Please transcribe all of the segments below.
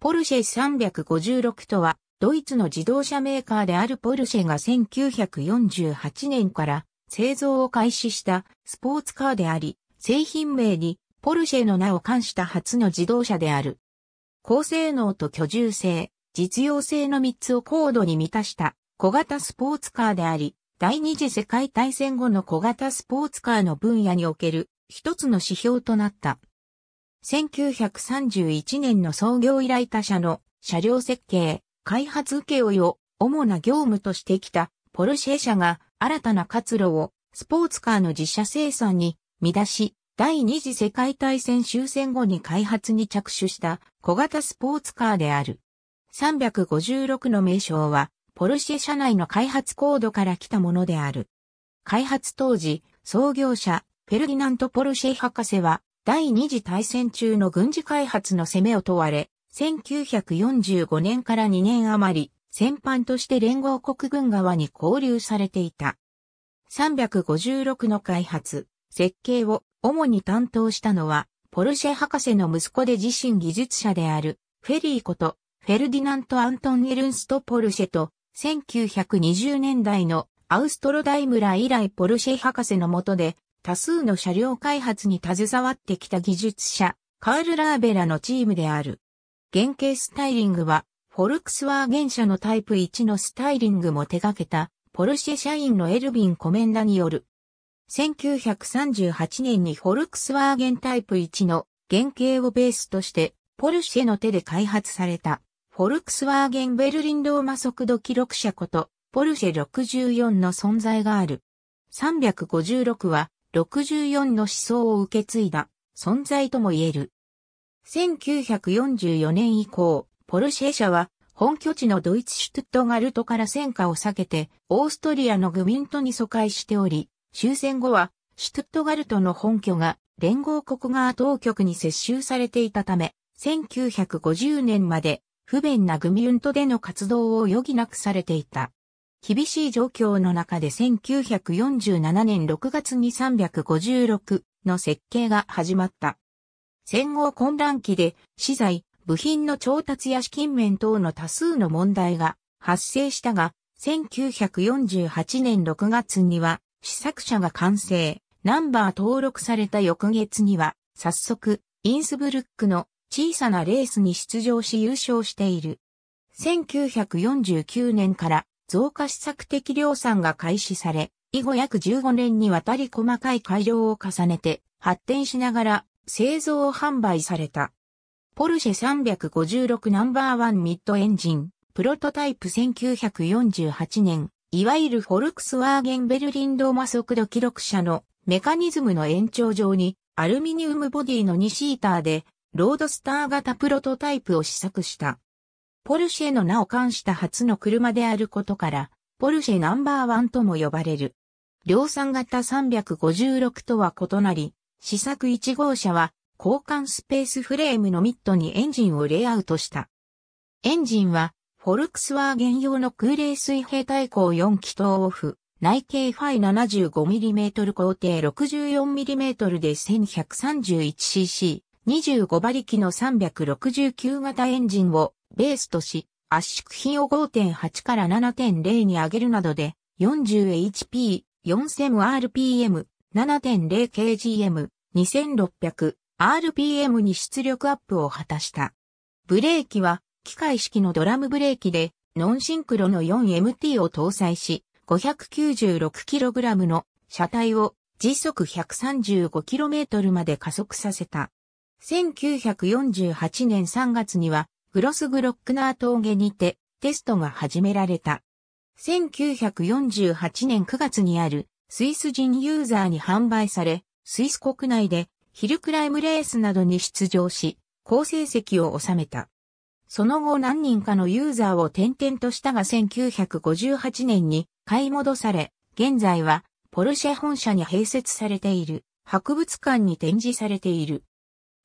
ポルシェ356とは、ドイツの自動車メーカーであるポルシェが1948年から製造を開始したスポーツカーであり、製品名にポルシェの名を冠した初の自動車である。高性能と居住性、実用性の3つを高度に満たした小型スポーツカーであり、第二次世界大戦後の小型スポーツカーの分野における一つの指標となった。1931年の創業以来他社の車両設計、開発請負を主な業務としてきたポルシェ社が新たな活路をスポーツカーの自社生産に見出し、第二次世界大戦終戦後に開発に着手した小型スポーツカーである。356の名称は、ポルシェ社内の開発コードから来たものである。開発当時、創業者、フェルディナント・ポルシェ博士は、第二次大戦中の軍事開発の攻めを問われ、1945年から2年余り、戦犯として連合国軍側に交流されていた。356の開発、設計を主に担当したのは、ポルシェ博士の息子で自身技術者である、フェリーこと、フェルディナント・アントン・エルンスト・ポルシェと、1920年代のアウストロダイムラ以来ポルシェ博士の下で、多数の車両開発に携わってきた技術者、カール・ラーベラのチームである。原型スタイリングは、フォルクスワーゲン社のタイプ1のスタイリングも手掛けた、ポルシェ社員のエルヴィン・コメンダによる。1938年にフォルクスワーゲンタイプ1の原型をベースとして、ポルシェの手で開発された、フォルクスワーゲンベルリンローマ速度記録車こと、ポルシェ64の存在がある。356は、64の思想を受け継いだ存在とも言える。1944年以降、ポルシェ社は本拠地のドイツシュトゥットガルトから戦火を避けて、オーストリアのグミントに疎開しており、終戦後は、シュトゥットガルトの本拠が連合国側当局に接収されていたため、1950年まで不便なグミュントでの活動を余儀なくされていた。厳しい状況の中で1947年6月に356の設計が始まった。戦後混乱期で資材、部品の調達や資金面等の多数の問題が発生したが、1948年6月には試作車が完成、ナンバー登録された翌月には、早速、インスブルックの小さなレースに出場し優勝している。1949年から増加施策的量産が開始され、以後約15年にわたり細かい改良を重ねて発展しながら製造を販売された。ポルシェ356ナンバーワンミッドエンジン、プロトタイプ1948年、いわゆるフォルクスワーゲンベルリンドーマ速度記録車のメカニズムの延長上にアルミニウムボディの2シーターでロードスター型プロトタイプを試作した。ポルシェの名を冠した初の車であることから、ポルシェナンバーワンとも呼ばれる。量産型356とは異なり、試作1号車は交換スペースフレームのミッドにエンジンをレイアウトした。エンジンは、フォルクスワーゲン用の空冷水平対向4気筒オフ、内径ファイ 75mm 工程 64mm で 1131cc、25馬力の369型エンジンをベースとし、圧縮比を5.8から7.0に上げるなどで、40HP、4000rpm、7.0kgm、2600rpm に出力アップを果たした。ブレーキは、機械式のドラムブレーキで、ノンシンクロの 4MT を搭載し、596kg の車体を時速 135km まで加速させた。1948年3月にはクロスグロックナー峠にてテストが始められた。1948年9月にあるスイス人ユーザーに販売され、スイス国内でヒルクライムレースなどに出場し、好成績を収めた。その後何人かのユーザーを転々としたが1958年に買い戻され、現在はポルシェ本社に併設されている博物館に展示されている。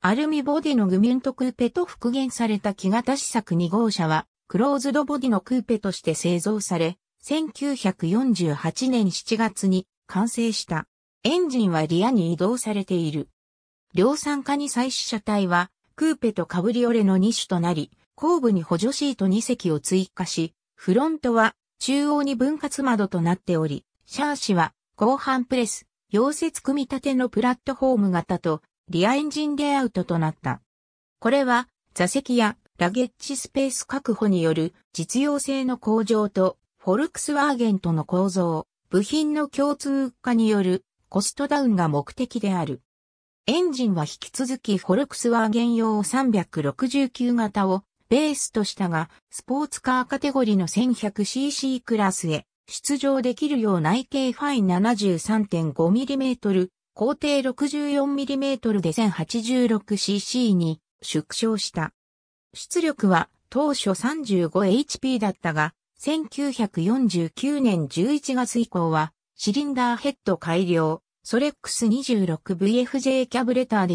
アルミボディのグミュントクーペと復元された木型試作2号車は、クローズドボディのクーペとして製造され、1948年7月に完成した。エンジンはリアに移動されている。量産化に際し車体は、クーペとカブリオレの2種となり、後部に補助シート2席を追加し、フロントは中央に分割窓となっており、シャーシは後半プレス、溶接組み立てのプラットフォーム型とリアエンジンレイアウトとなった。これは座席やラゲッジスペース確保による実用性の向上とフォルクスワーゲンとの構造、部品の共通化によるコストダウンが目的である。エンジンは引き続きフォルクスワーゲン用369型をベースとしたが、スポーツカーカテゴリの 1100cc クラスへ出場できるよう内径ファイ 73.5mm 口径 64mm で 1086cc に縮小した。出力は当初 35HP だったが、1949年11月以降は、シリンダーヘッド改良、ソレックス 26VFJ キャブレターで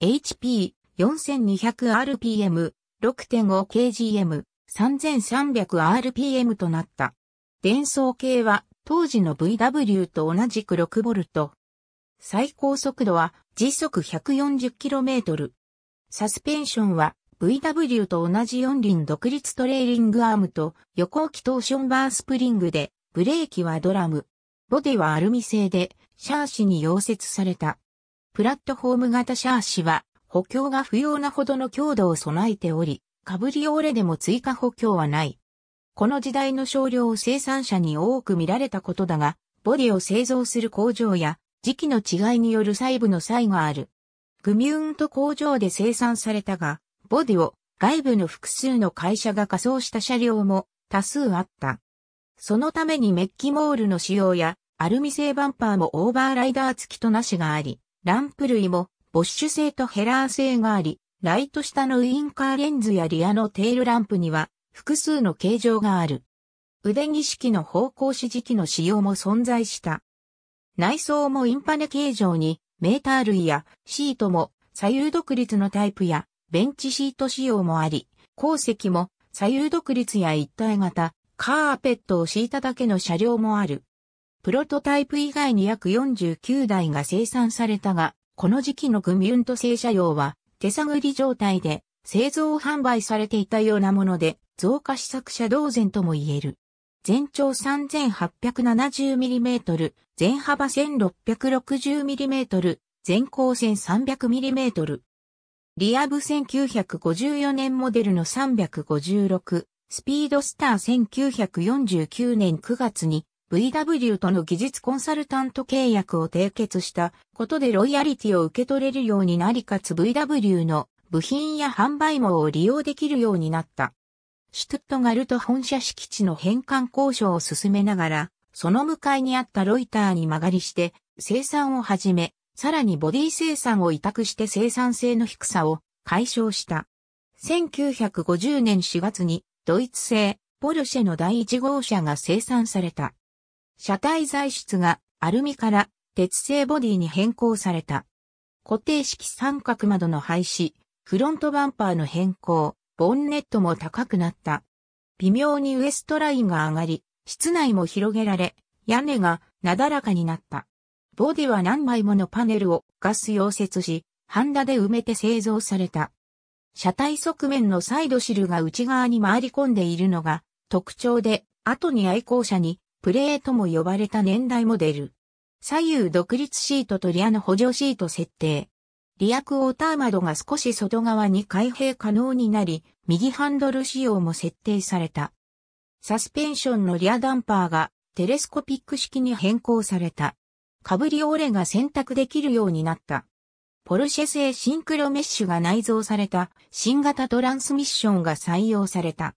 40HP、4200rpm、6.5kgm、3300rpm となった。伝送系は当時の VW と同じく 6V、最高速度は時速 140km。サスペンションは VW と同じ四輪独立トレーリングアームと横置きトーションバースプリングで、ブレーキはドラム。ボディはアルミ製で、シャーシに溶接された。プラットフォーム型シャーシは、補強が不要なほどの強度を備えており、カブリオーレでも追加補強はない。この時代の少量を生産者に多く見られたことだが、ボディを製造する工場や時期の違いによる細部の差異がある。グミューンと工場で生産されたが、ボディを外部の複数の会社が仮装した車両も多数あった。そのためにメッキモールの仕様やアルミ製バンパーもオーバーライダー付きとなしがあり、ランプ類もボッシュ製とヘラー製があり、ライト下のウインカーレンズやリアのテールランプには複数の形状がある。腕儀式の方向指示器の仕様も存在した。内装もインパネ形状に、メーター類やシートも左右独立のタイプやベンチシート仕様もあり、後席も左右独立や一体型、カーペットを敷いただけの車両もある。プロトタイプ以外に約49台が生産されたが、この時期のグミュント製車用は手探り状態で製造販売されていたようなもので、増加試作車同然とも言える。全長 3870mm、全幅 1660mm、全高 1300mm。リアブ1954年モデルの356、スピードスター1949年9月に VW との技術コンサルタント契約を締結したことでロイヤリティを受け取れるようになりかつ VW の部品や販売網を利用できるようになった。シュトットガルト本社敷地の返還交渉を進めながら、その向かいにあったロイターに曲がりして、生産を始め、さらにボディ生産を委託して生産性の低さを解消した。1950年4月にドイツ製ポルシェの第1号車が生産された。車体材質がアルミから鉄製ボディに変更された。固定式三角窓の廃止、フロントバンパーの変更、ボンネットも高くなった。微妙にウエストラインが上がり、室内も広げられ、屋根がなだらかになった。ボディは何枚ものパネルをガス溶接し、ハンダで埋めて製造された。車体側面のサイドシルが内側に回り込んでいるのが特徴で、後に愛好者にプレーとも呼ばれた年代モデル。左右独立シートとリアの補助シート設定。リアクォーター窓が少し外側に開閉可能になり、右ハンドル仕様も設定された。サスペンションのリアダンパーがテレスコピック式に変更された。カブリオーレが選択できるようになった。ポルシェ製シンクロメッシュが内蔵された新型トランスミッションが採用された。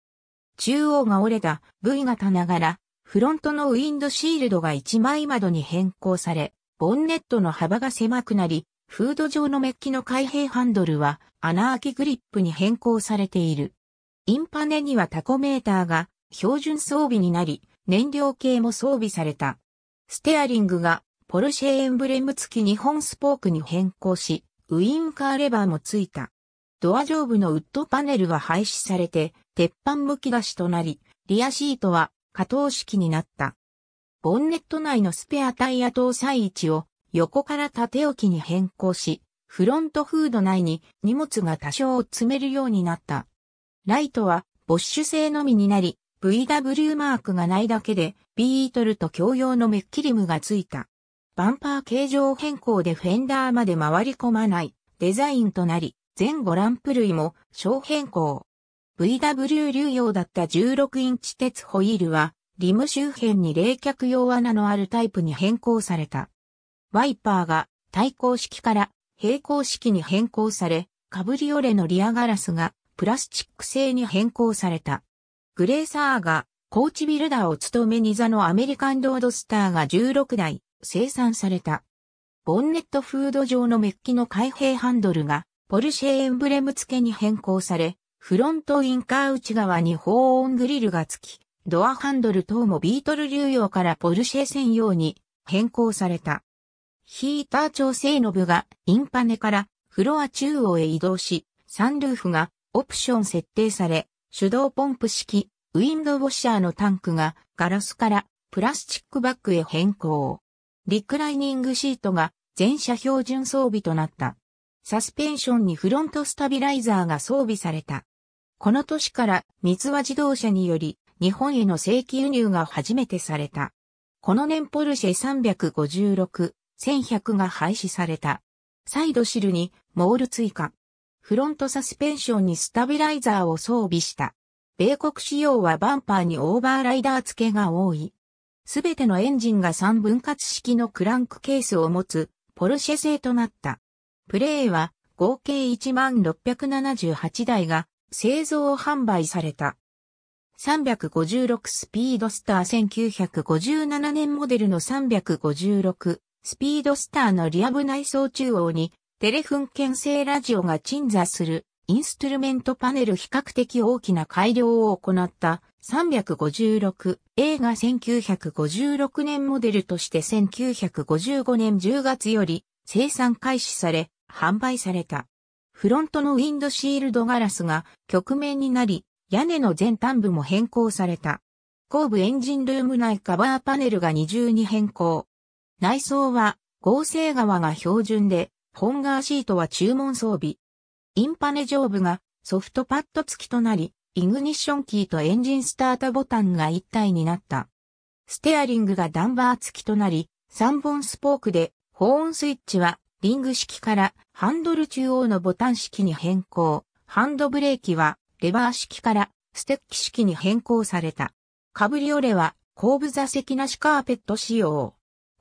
中央が折れた V 型ながら、フロントのウィンドシールドが1枚窓に変更され、ボンネットの幅が狭くなり、フード上のメッキの開閉ハンドルは穴開きグリップに変更されている。インパネにはタコメーターが標準装備になり、燃料系も装備された。ステアリングがポルシェエンブレム付き日本スポークに変更し、ウインカーレバーも付いた。ドア上部のウッドパネルは廃止されて、鉄板剥き出しとなり、リアシートは可動式になった。ボンネット内のスペアタイヤ搭載位置を横から縦置きに変更し、フロントフード内に荷物が多少詰めるようになった。ライトはボッシュ製のみになり、VW マークがないだけで、ビートルと共用のメッキリムがついた。バンパー形状変更でフェンダーまで回り込まないデザインとなり、全5ランプ類も小変更。VW 流用だった16インチ鉄ホイールは、リム周辺に冷却用穴のあるタイプに変更された。ワイパーが対向式から平行式に変更され、カブリオレのリアガラスがプラスチック製に変更された。グレーサーがコーチビルダーを務めニザのアメリカンロードスターが16台生産された。ボンネットフード上のメッキの開閉ハンドルがポルシェエンブレム付けに変更され、フロントインカー内側に保温グリルが付き、ドアハンドル等もビートル流用からポルシェ専用に変更された。ヒーター調整ノブがインパネからフロア中央へ移動し、サンルーフがオプション設定され、手動ポンプ式ウィンドウォッシャーのタンクがガラスからプラスチックバッグへ変更。リクライニングシートが全車標準装備となった。サスペンションにフロントスタビライザーが装備された。この年から三和自動車により日本への正規輸入が初めてされた。この年ポルシェ356、1100が廃止された。サイドシルにモール追加。フロントサスペンションにスタビライザーを装備した。米国仕様はバンパーにオーバーライダー付けが多い。すべてのエンジンが3分割式のクランクケースを持つポルシェ製となった。プレイは合計1678台が製造販売された。356スピードスター1957年モデルの356スピードスターのリアブ内装中央に、テレフン県制ラジオが鎮座する、インストゥルメントパネル比較的大きな改良を行った356映画1956年モデルとして1955年10月より生産開始され販売された。フロントのウィンドシールドガラスが曲面になり屋根の前端部も変更された。後部エンジンルーム内カバーパネルが二重に変更。内装は合成側が標準で、ホンガーシートは注文装備。インパネ上部がソフトパッド付きとなり、イグニッションキーとエンジンスタートボタンが一体になった。ステアリングがダンバー付きとなり、3本スポークで、保温スイッチはリング式からハンドル中央のボタン式に変更。ハンドブレーキはレバー式からステッキ式に変更された。カブリオレは後部座席なしカーペット仕様。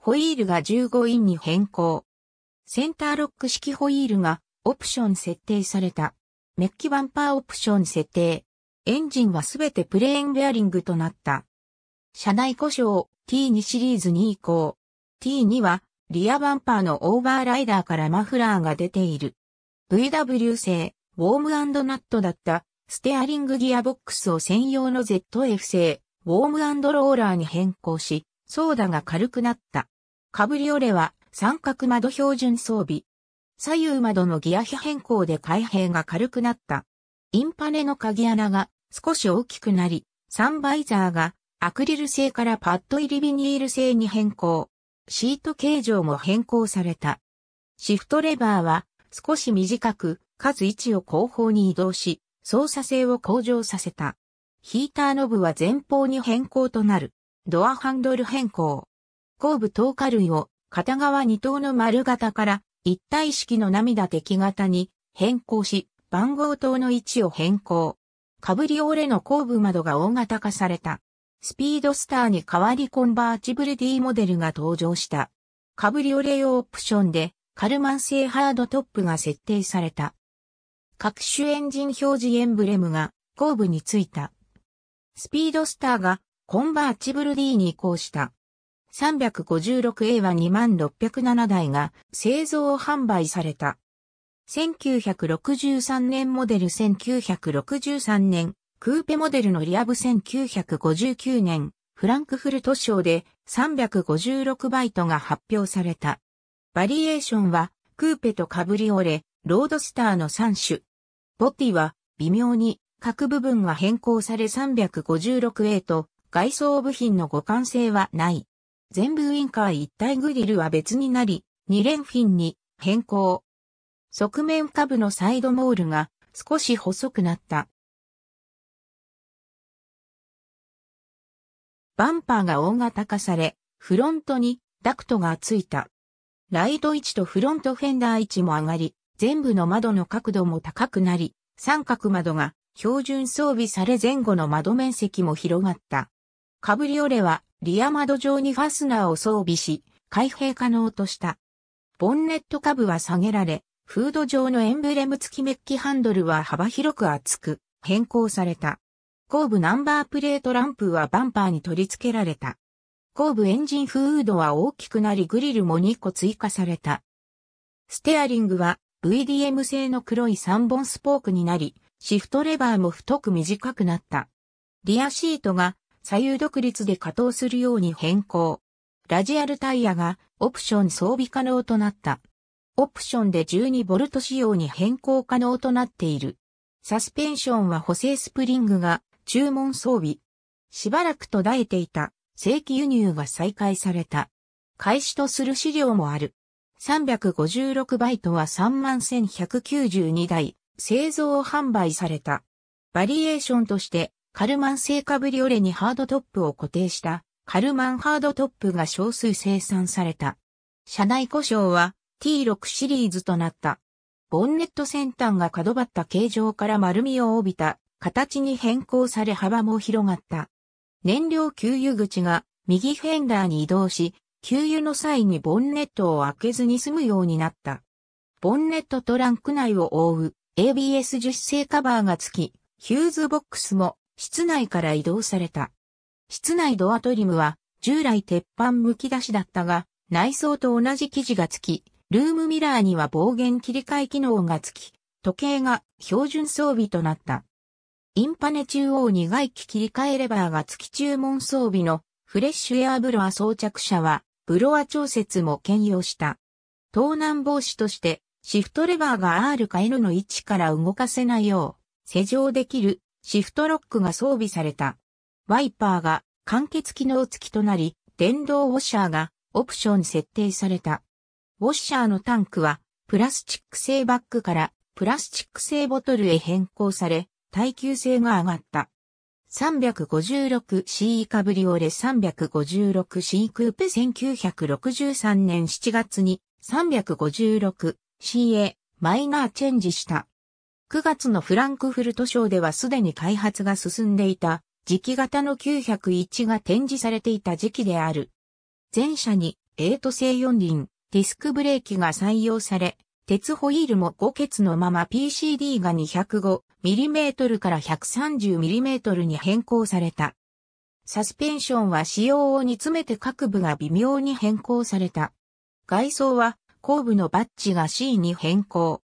ホイールが15インに変更。センターロック式ホイールがオプション設定された。メッキバンパーオプション設定。エンジンはすべてプレーンベアリングとなった。車内故障 T2 シリーズ2以降。T2 はリアバンパーのオーバーライダーからマフラーが出ている。VW 製、ウォームナットだったステアリングギアボックスを専用の ZF 製、ウォームローラーに変更し、ソーダが軽くなった。カブリオレは三角窓標準装備。左右窓のギア比変更で開閉が軽くなった。インパネの鍵穴が少し大きくなり、サンバイザーがアクリル製からパッド入りビニール製に変更。シート形状も変更された。シフトレバーは少し短く、数1を後方に移動し、操作性を向上させた。ヒーターノブは前方に変更となる。ドアハンドル変更。後部等価類を片側2等の丸型から一体式の涙敵型に変更し、番号等の位置を変更。カブリオーレの後部窓が大型化された。スピードスターに代わりコンバーチブル D モデルが登場した。カブリオレ用オプションでカルマン製ハードトップが設定された。各種エンジン表示エンブレムが後部についた。スピードスターがコンバーチブル D に移行した。356A は2607台が製造販売された。1963年モデル1963年、クーペモデルのリアブ1959年、フランクフルト賞で356バイトが発表された。バリエーションは、クーペとカブリオレ、ロードスターの3種。ボティは、微妙に、各部分が変更され 356A と、外装部品の互換性はない。全部ウインカー一体グリルは別になり、2連フィンに変更。側面下部のサイドモールが少し細くなった。バンパーが大型化され、フロントにダクトがついた。ライト位置とフロントフェンダー位置も上がり、全部の窓の角度も高くなり、三角窓が標準装備され前後の窓面積も広がった。カブリオレはリア窓上にファスナーを装備し、開閉可能とした。ボンネット下部は下げられ、フード上のエンブレム付きメッキハンドルは幅広く厚く変更された。後部ナンバープレートランプはバンパーに取り付けられた。後部エンジンフードは大きくなりグリルも2個追加された。ステアリングは VDM 製の黒い3本スポークになり、シフトレバーも太く短くなった。リアシートが左右独立で稼働するように変更。ラジアルタイヤがオプション装備可能となった。オプションで 12V 仕様に変更可能となっている。サスペンションは補正スプリングが注文装備。しばらく途絶えていた正規輸入が再開された。開始とする資料もある。356バイトは31,192台製造販売された。バリエーションとしてカルマン製カブリオレにハードトップを固定したカルマンハードトップが少数生産された。車内故障は T6 シリーズとなった。ボンネット先端が角張った形状から丸みを帯びた形に変更され幅も広がった。燃料給油口が右フェンダーに移動し、給油の際にボンネットを開けずに済むようになった。ボンネットとランク内を覆う ABS 樹脂製カバーが付き、ヒューズボックスも室内から移動された。室内ドアトリムは、従来鉄板剥き出しだったが、内装と同じ生地が付き、ルームミラーには防言切り替え機能が付き、時計が標準装備となった。インパネ中央に外気切り替えレバーが付き注文装備のフレッシュエアブロア装着車は、ブロア調節も兼用した。盗難防止として、シフトレバーが R か N の位置から動かせないよう、施錠できるシフトロックが装備された。ワイパーが完結機能付きとなり、電動ウォッシャーがオプション設定された。ウォッシャーのタンクはプラスチック製バッグからプラスチック製ボトルへ変更され、耐久性が上がった。356C カブリオレ 356C クーペ1963年7月に 356CA マイナーチェンジした。9月のフランクフルト賞ではすでに開発が進んでいた、磁気型の901が展示されていた時期である。前者に、エイト製四輪、ディスクブレーキが採用され、鉄ホイールも5欠のまま PCD が 205mm から 130mm に変更された。サスペンションは仕様を煮詰めて各部が微妙に変更された。外装は後部のバッジが C に変更。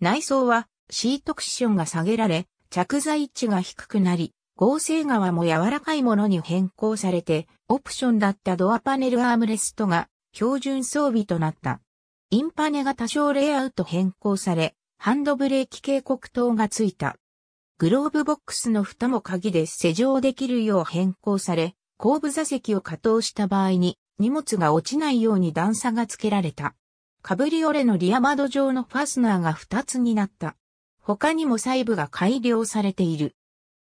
内装はシートクッションが下げられ、着座位置が低くなり、合成側も柔らかいものに変更されて、オプションだったドアパネルアームレストが標準装備となった。インパネが多少レイアウト変更され、ハンドブレーキ警告灯がついた。グローブボックスの蓋も鍵で施錠できるよう変更され、後部座席を加藤した場合に荷物が落ちないように段差がつけられた。カブリオレのリア窓上のファスナーが2つになった。他にも細部が改良されている。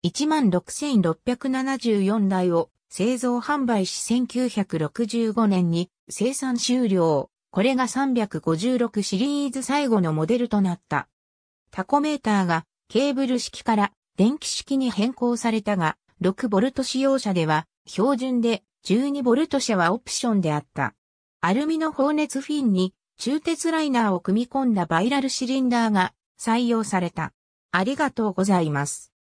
16,674台を製造販売し1965年に生産終了。これが356シリーズ最後のモデルとなった。タコメーターがケーブル式から電気式に変更されたが、6V 使用者では標準で 12V 車はオプションであった。アルミの放熱フィンに中鉄ライナーを組み込んだバイラルシリンダーが採用された。ありがとうございます。